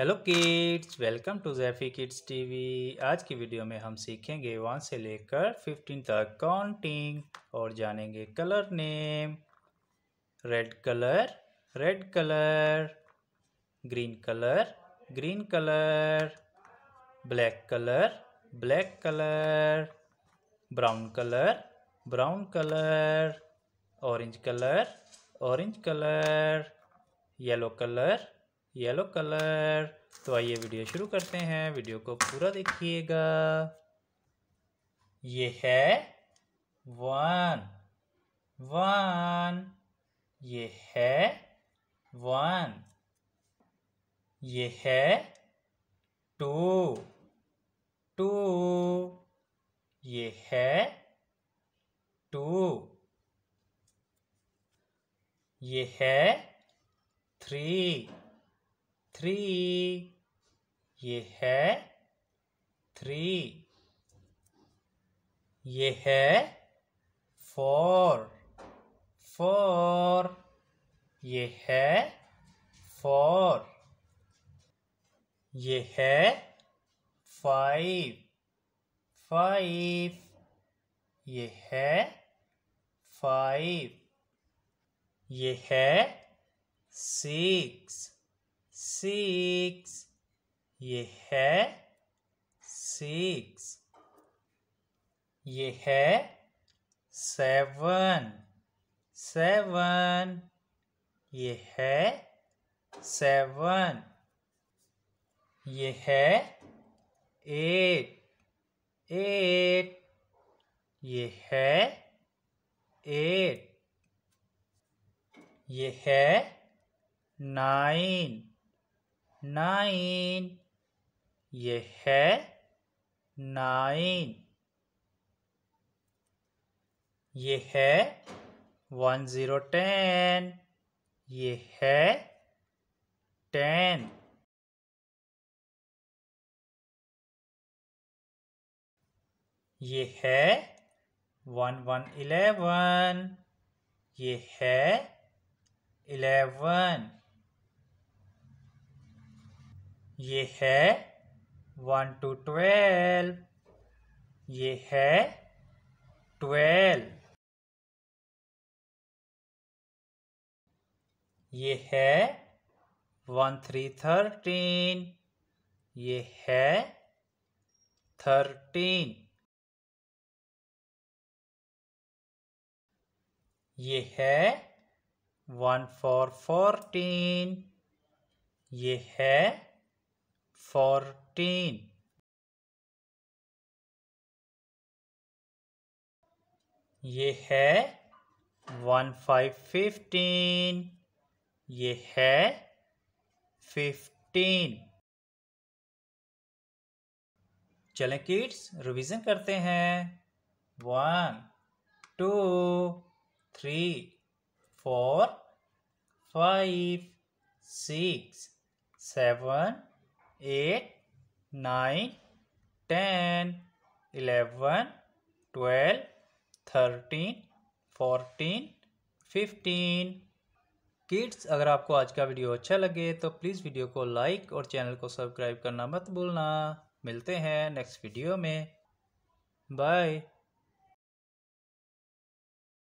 hello kids welcome to Jaffy kids TV आज की video में हम सीखेंगे वन से लेकर फिफ्टीन तक काउंटिंग और जानेंगे colour name red colour red colour green colour green colour black colour black colour brown colour brown colour orange colour orange colour yellow colour yellow colour तो आइए वीडियो शुरू करते हैं वीडियो को पूरा देखिएगा ये है वन वन ये है वन ये है टू टू ये है टू ये है थ्री थ्री ये है थ्री ये है फोर फोर ये है फोर ये है फाइव फाइव ये है फाइव ये है सिक्स सिक्स ये है सिक्स ये है सेवन सेवन ये है सेवन ये है एट एट ये है एट ये है नाइन नाइन ये है नाइन ये है वन ज़ीरो टेन ये है टेन ये है वन वन इलेवन ये है इलेवन ये है वन टू ट्वेल्व ये है ट्वेल्व ये है वन थ्री थर्टीन ये है थर्टीन ये है वन फोर फोर्टीन ये है fourteen ये है वन फाइव फिफ्टीन ये है फिफ्टीन चले किड्स रिवीजन करते हैं one two three four five six seven eight nine ten eleven twelve thirteen fourteen fifteen kids अगर आपको आज का वीडियो अच्छा लगे तो प्लीज़ वीडियो को लाइक और चैनल को सब्सक्राइब करना मत भूलना मिलते हैं नेक्स्ट वीडियो में बाय